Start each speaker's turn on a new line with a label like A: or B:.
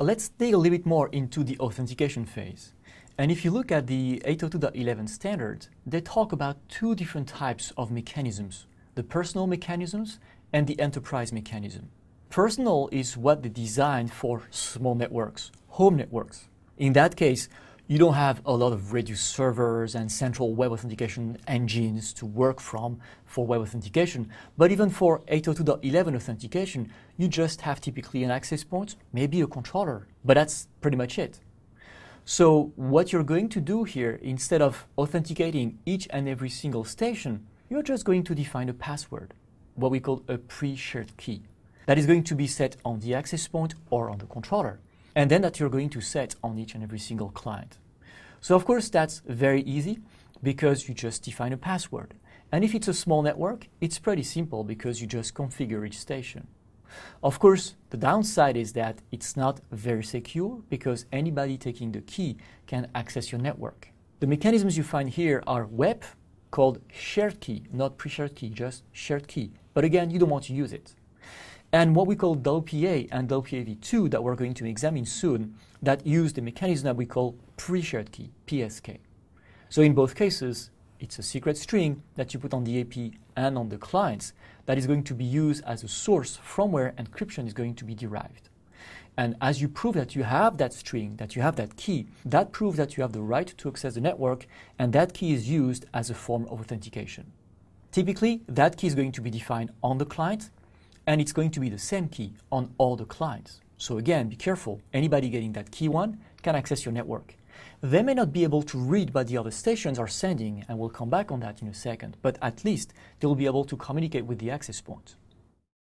A: Let's dig a little bit more into the authentication phase. And if you look at the 802.11 standard, they talk about two different types of mechanisms, the personal mechanisms and the enterprise mechanism. Personal is what they designed for small networks, home networks. In that case, you don't have a lot of Redux servers and central web authentication engines to work from for web authentication. But even for 802.11 authentication, you just have typically an access point, maybe a controller, but that's pretty much it. So what you're going to do here, instead of authenticating each and every single station, you're just going to define a password, what we call a pre-shared key. That is going to be set on the access point or on the controller and then that you're going to set on each and every single client. So of course that's very easy because you just define a password. And if it's a small network, it's pretty simple because you just configure each station. Of course, the downside is that it's not very secure because anybody taking the key can access your network. The mechanisms you find here are web, called shared key, not pre-shared key, just shared key. But again, you don't want to use it and what we call DelPA and DelPAV2 that we're going to examine soon that use the mechanism that we call pre-shared key, PSK. So in both cases, it's a secret string that you put on the AP and on the clients that is going to be used as a source from where encryption is going to be derived. And as you prove that you have that string, that you have that key, that proves that you have the right to access the network, and that key is used as a form of authentication. Typically, that key is going to be defined on the client and it's going to be the same key on all the clients. So again, be careful. Anybody getting that key one can access your network. They may not be able to read what the other stations are sending, and we'll come back on that in a second, but at least they'll be able to communicate with the access point.